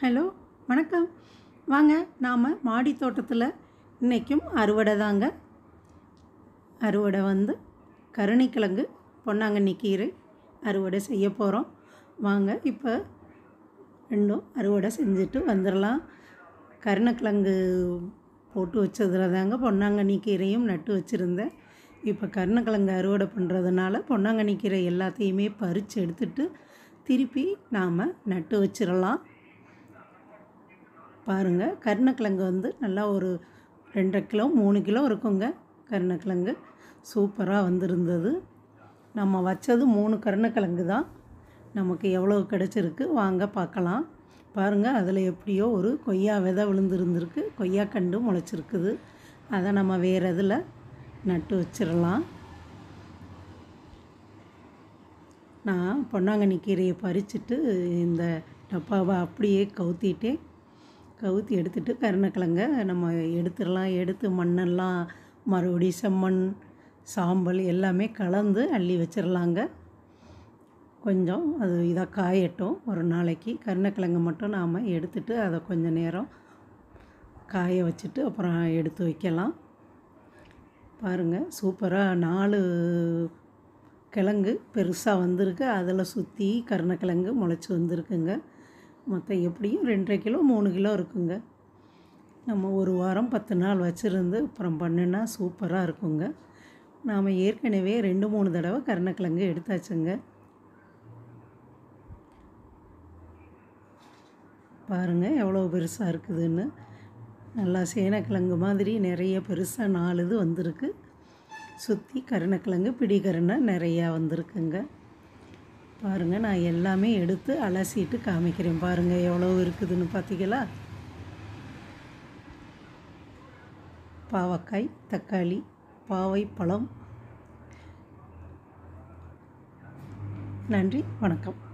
hello வணக்கம் வாங்க நாம் மாடி தோட்டத்தில் இன்றைக்கும் அறுவடை தாங்க அறுவடை வந்து கருணிக்கிழங்கு பொன்னாங்கண்ணி கீரை அறுவடை செய்ய போகிறோம் வாங்க இப்போ ரெண்டும் அறுவடை செஞ்சுட்டு வந்துடலாம் கருணக்கிழங்கு போட்டு வச்சதுல தாங்க பொன்னாங்கண்ணி கீரையும் நட்டு வச்சுருந்தேன் இப்போ கருணக்கிழங்கு அறுவடை பண்ணுறதுனால பொன்னாங்கண்ணி கீரை எல்லாத்தையுமே பறித்து எடுத்துட்டு திருப்பி நாம் நட்டு வச்சிடலாம் பாருங்கள் கருணக்கிழங்கு வந்து நல்லா ஒரு ரெண்டரை கிலோ மூணு கிலோ இருக்குங்க கருணக்கிழங்கு சூப்பராக வந்திருந்தது நம்ம வச்சது மூணு கருணக்கிழங்கு தான் நமக்கு எவ்வளோ கிடச்சிருக்கு வாங்க பார்க்கலாம் பாருங்கள் அதில் எப்படியோ ஒரு கொய்யா விதை விழுந்துருந்துருக்கு கொய்யா கண்டு முளைச்சிருக்குது அதை நம்ம வேறு இதில் நட்டு வச்சிடலாம் நான் பொன்னாங்கண்ணி கீரையை பறிச்சுட்டு இந்த டப்பாவை அப்படியே கவுத்திட்டேன் கவுத்தி எடுத்துட்டு கருணக்கிழங்க நம்ம எடுத்துடலாம் எடுத்து மண்ணெல்லாம் மறுபடி செம்மண் சாம்பல் எல்லாமே கலந்து அள்ளி வச்சிடலாங்க கொஞ்சம் அது இதாக காயட்டும் ஒரு நாளைக்கு கருணக்கிழங்கு மட்டும் நாம் எடுத்துட்டு அதை கொஞ்சம் நேரம் காய வச்சுட்டு அப்புறம் எடுத்து வைக்கலாம் பாருங்கள் சூப்பராக நாலு கிழங்கு பெருசாக வந்திருக்கு அதில் சுற்றி கருணக்கிழங்கு முளைச்சி வந்திருக்குங்க மொத்தம் எப்படியும் ரெண்டரை கிலோ மூணு கிலோ இருக்குங்க நம்ம ஒரு வாரம் பத்து நாள் வச்சுருந்து அப்புறம் பண்ணுன்னா சூப்பராக இருக்குங்க நாம் ஏற்கனவே ரெண்டு மூணு தடவை கருணக்கிழங்கு எடுத்தாச்சுங்க பாருங்கள் எவ்வளோ பெருசாக இருக்குதுன்னு நல்லா சேனக்கிழங்கு மாதிரி நிறைய பெருசாக நாலு இது வந்திருக்கு சுற்றி கருணக்கிழங்கு பிடி நிறையா வந்திருக்குங்க பாருங்கள் நான் எல்லாமே எடுத்து அலசிட்டு காமிக்கிறேன் பாருங்கள் எவ்வளோ இருக்குதுன்னு பார்த்தீங்களா பாவக்காய் தக்காளி பாவை பழம் நன்றி வணக்கம்